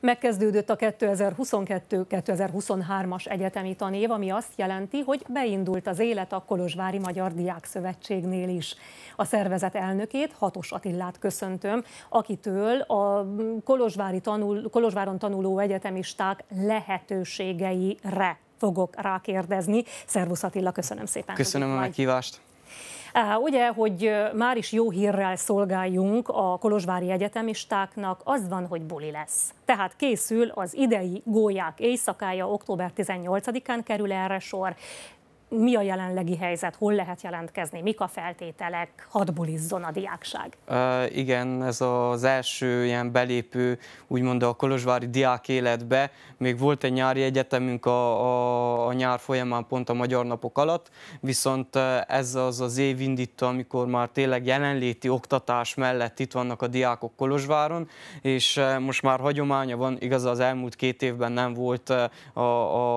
Megkezdődött a 2022-2023-as egyetemi tanév, ami azt jelenti, hogy beindult az élet a Kolozsvári Magyar Diák Szövetségnél is. A szervezet elnökét, Hatos Attillát köszöntöm, akitől a Kolozsvári tanul, Kolozsváron tanuló egyetemisták lehetőségeire fogok rákérdezni. Szervusz Attila, köszönöm szépen. Köszönöm a meghívást. Ugye, hogy már is jó hírrel szolgáljunk, a Kolozsvári Egyetemistáknak az van, hogy buli lesz. Tehát készül az idei gólyák éjszakája, október 18-án kerül erre sor mi a jelenlegi helyzet, hol lehet jelentkezni, mik a feltételek, hadd bulizzon a diákság. Uh, igen, ez az első ilyen belépő, úgymond a kolozsvári diák életbe. Még volt egy nyári egyetemünk a, a, a nyár folyamán, pont a Magyar Napok alatt, viszont ez az az év indító, amikor már tényleg jelenléti oktatás mellett itt vannak a diákok Kolozsváron, és most már hagyománya van, igaz az elmúlt két évben nem volt a,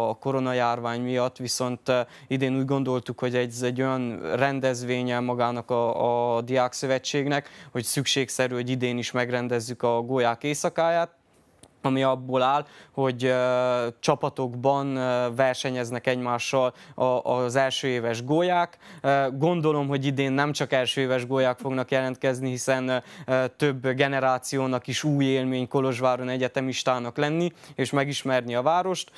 a koronajárvány miatt, viszont itt idén úgy gondoltuk, hogy ez egy olyan rendezvénye magának a, a Szövetségnek, hogy szükségszerű, hogy idén is megrendezzük a Golyák éjszakáját, ami abból áll, hogy uh, csapatokban uh, versenyeznek egymással a, az első éves gólyák. Uh, gondolom, hogy idén nem csak első éves gólyák fognak jelentkezni, hiszen több generációnak is új élmény Kolozsváron egyetemistának lenni, és megismerni a várost.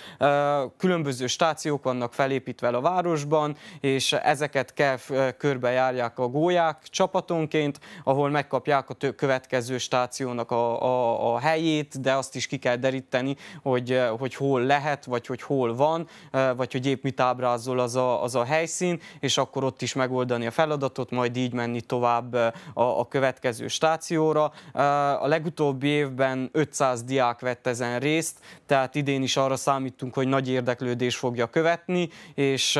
Különböző stációk vannak felépítve a városban, és ezeket kell körbejárják a gólyák csapatonként, ahol megkapják a következő stációnak a, a, a helyét, de azt is ki kell deríteni, hogy, eh, hogy hol lehet, vagy hogy hol van, eh, vagy hogy épp mit ábrázol az a, az a helyszín, és akkor ott is megoldani a feladatot, majd így menni tovább eh, a, a következő stációra. A legutóbbi évben 500 diák vett ezen részt, tehát idén is arra számítunk, hogy nagy érdeklődés fogja követni, és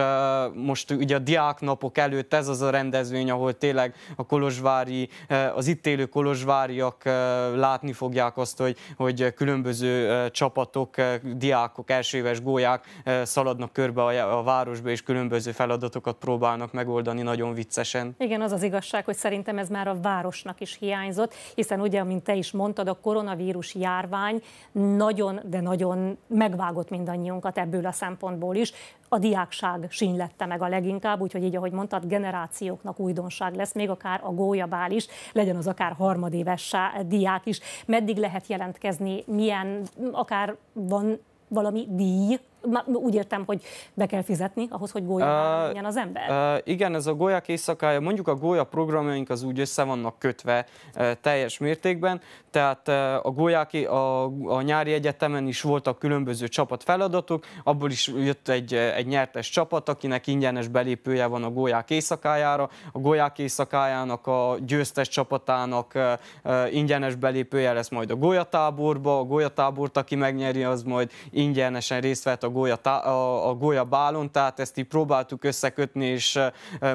most ugye a diáknapok előtt ez az a rendezvény, ahol tényleg a kolozsvári, az itt élő kolozsváriak látni fogják azt, hogy, hogy különböző különböző csapatok, diákok, elsőéves gólyák szaladnak körbe a városba, és különböző feladatokat próbálnak megoldani nagyon viccesen. Igen, az az igazság, hogy szerintem ez már a városnak is hiányzott, hiszen ugye, mint te is mondtad, a koronavírus járvány nagyon, de nagyon megvágott mindannyiunkat ebből a szempontból is a diákság sínylette meg a leginkább, úgyhogy így, ahogy mondtad, generációknak újdonság lesz, még akár a gólyabál is, legyen az akár harmadéves diák is. Meddig lehet jelentkezni, milyen, akár van valami díj, úgy értem, hogy be kell fizetni ahhoz, hogy gólya legyen uh, az ember. Uh, igen, ez a gólyák éjszakája, mondjuk a gólya programjaink az úgy össze vannak kötve uh, teljes mértékben, tehát uh, a gólyák, a, a nyári egyetemen is voltak különböző csapat feladatok, abból is jött egy, e, egy nyertes csapat, akinek ingyenes belépője van a gólyák éjszakájára, a gólyák éjszakájának a győztes csapatának uh, ingyenes belépője lesz majd a gólyatáborba, a gólyatábort, aki megnyeri, az majd ingyenesen részt vett a gólya, a, a gólya bálon, tehát ezt így próbáltuk összekötni és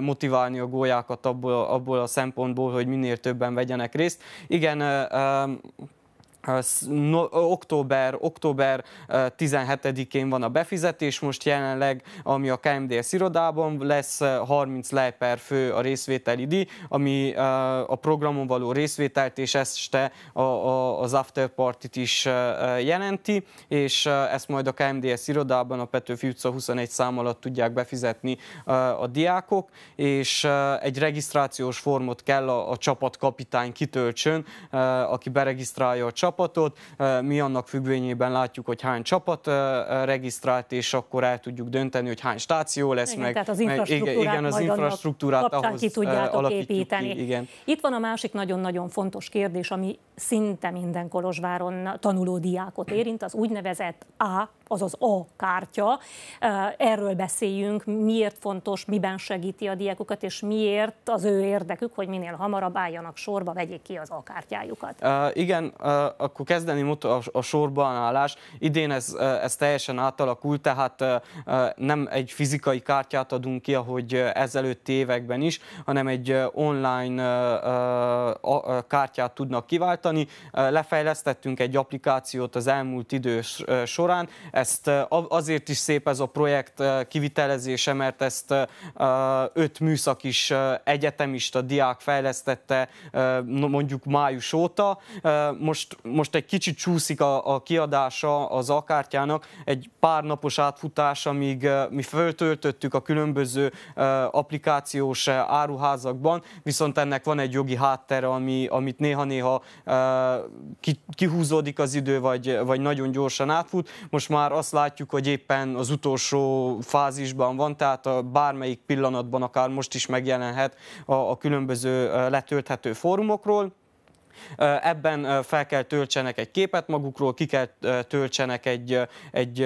motiválni a gólyákat abból, abból a szempontból, hogy minél többen vegyenek részt. Igen, No, október, október 17-én van a befizetés, most jelenleg, ami a KMDS irodában lesz 30 lej per fő a részvételi díj, ami a programon való részvételt és este a, a, az after partit is jelenti, és ezt majd a KMDS irodában a Petőfi utca 21 szám alatt tudják befizetni a diákok, és egy regisztrációs formot kell a, a csapatkapitány kitöltsön, aki beregisztrálja a csapat, csapatot, mi annak függvényében látjuk, hogy hány csapat regisztrált, és akkor el tudjuk dönteni, hogy hány stáció lesz igen, meg. Tehát az infrastruktúrát, meg, igen, az infrastruktúrát ahhoz ki tudjátok építeni. Ki, igen. Itt van a másik nagyon-nagyon fontos kérdés, ami szinte minden Kolozsváron tanuló diákot érint, az úgynevezett A az az a kártya. Erről beszéljünk, miért fontos, miben segíti a diákokat, és miért az ő érdekük, hogy minél hamarabb álljanak sorba, vegyék ki az a kártyájukat. Uh, igen, uh, akkor kezdeni a, a sorban állás. Idén ez, ez teljesen átalakult, tehát uh, nem egy fizikai kártyát adunk ki, ahogy ezelőtti években is, hanem egy online uh, kártyát tudnak kiváltani. Uh, lefejlesztettünk egy applikációt az elmúlt idő során, ezt azért is szép ez a projekt kivitelezése, mert ezt öt műszak is egyetemista diák fejlesztette mondjuk május óta. Most, most egy kicsit csúszik a, a kiadása az akártyának, egy pár napos átfutás, amíg mi föltöltöttük a különböző applikációs áruházakban, viszont ennek van egy jogi háttere, ami, amit néha-néha kihúzódik az idő, vagy, vagy nagyon gyorsan átfut. Most már már azt látjuk, hogy éppen az utolsó fázisban van, tehát a bármelyik pillanatban akár most is megjelenhet a, a különböző letölthető fórumokról. Ebben fel kell töltsenek egy képet magukról, ki kell töltsenek egy, egy,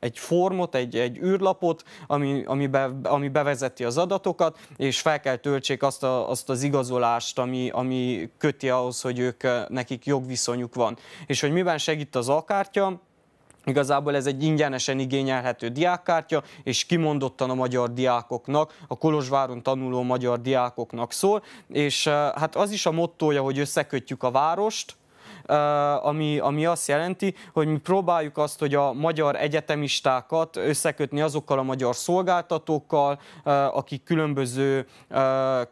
egy formot, egy, egy űrlapot, ami, ami, be, ami bevezeti az adatokat, és fel kell töltsék azt, a, azt az igazolást, ami, ami köti ahhoz, hogy ők, nekik jogviszonyuk van. És hogy miben segít az alkártya, Igazából ez egy ingyenesen igényelhető diákkártya, és kimondottan a magyar diákoknak, a Kolozsváron tanuló magyar diákoknak szól, és eh, hát az is a mottoja, hogy összekötjük a várost, ami, ami azt jelenti, hogy mi próbáljuk azt, hogy a magyar egyetemistákat összekötni azokkal a magyar szolgáltatókkal, akik különböző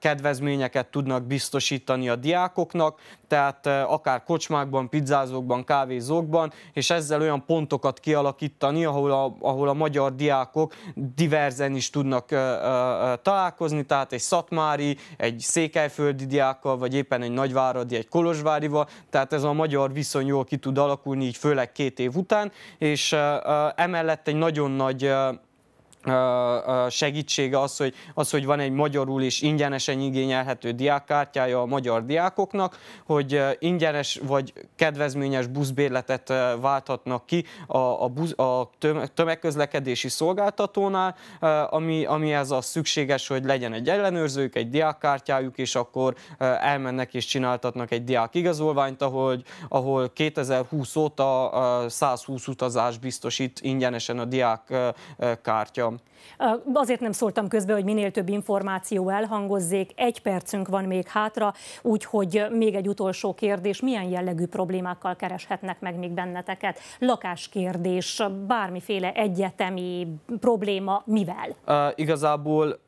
kedvezményeket tudnak biztosítani a diákoknak, tehát akár kocsmákban, pizzázókban, kávézókban, és ezzel olyan pontokat kialakítani, ahol a, ahol a magyar diákok diverzen is tudnak találkozni, tehát egy szatmári, egy székelyföldi diákkal, vagy éppen egy nagyváradi, egy kolozsvárival, tehát ez a a magyar viszony jól ki tud alakulni, így főleg két év után, és eh, eh, emellett egy nagyon nagy eh, segítsége az hogy, az, hogy van egy magyarul is ingyenesen igényelhető diákkártyája a magyar diákoknak, hogy ingyenes vagy kedvezményes buszbérletet válthatnak ki a, a, busz, a tömegközlekedési szolgáltatónál, ami, ez a szükséges, hogy legyen egy ellenőrzők, egy diákkártyájuk, és akkor elmennek és csináltatnak egy diák igazolványt, ahol, ahol 2020 óta 120 utazás biztosít ingyenesen a diákkártya. Azért nem szóltam közbe, hogy minél több információ elhangozzék. Egy percünk van még hátra, úgyhogy még egy utolsó kérdés. Milyen jellegű problémákkal kereshetnek meg még benneteket? Lakáskérdés, bármiféle egyetemi probléma, mivel? Uh, igazából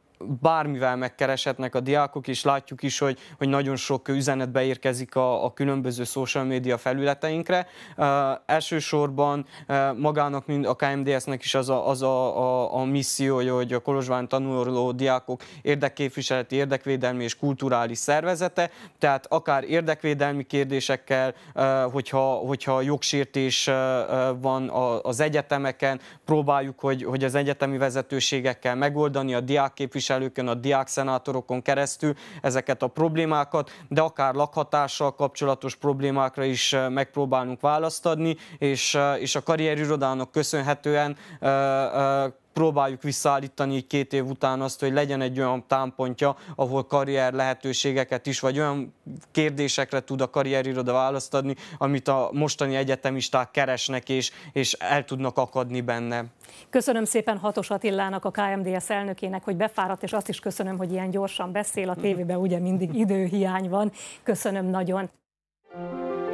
bármivel megkereshetnek a diákok, és látjuk is, hogy, hogy nagyon sok üzenet beérkezik a, a különböző social media felületeinkre. Uh, elsősorban uh, magának, mint a KMDS-nek is az a, az a, a, a missziója, hogy a Kolozsván tanuló diákok érdekképviseleti, érdekvédelmi és kulturális szervezete, tehát akár érdekvédelmi kérdésekkel, uh, hogyha, hogyha jogsértés uh, van a, az egyetemeken, próbáljuk, hogy, hogy az egyetemi vezetőségekkel megoldani a diákképviseletet, képviselőkön, a szenátorokon keresztül ezeket a problémákat, de akár lakhatással kapcsolatos problémákra is eh, megpróbálunk választ adni, és, eh, és a karrierirodának köszönhetően eh, próbáljuk visszaállítani így két év után azt, hogy legyen egy olyan támpontja, ahol karrier lehetőségeket is, vagy olyan kérdésekre tud a karrieriroda választ adni, amit a mostani egyetemisták keresnek és, és el tudnak akadni benne. Köszönöm szépen Hatos Attilának, a KMDS elnökének, hogy befáradt, és azt is köszönöm, hogy ilyen gyorsan beszél. A tévében ugye mindig időhiány van. Köszönöm nagyon.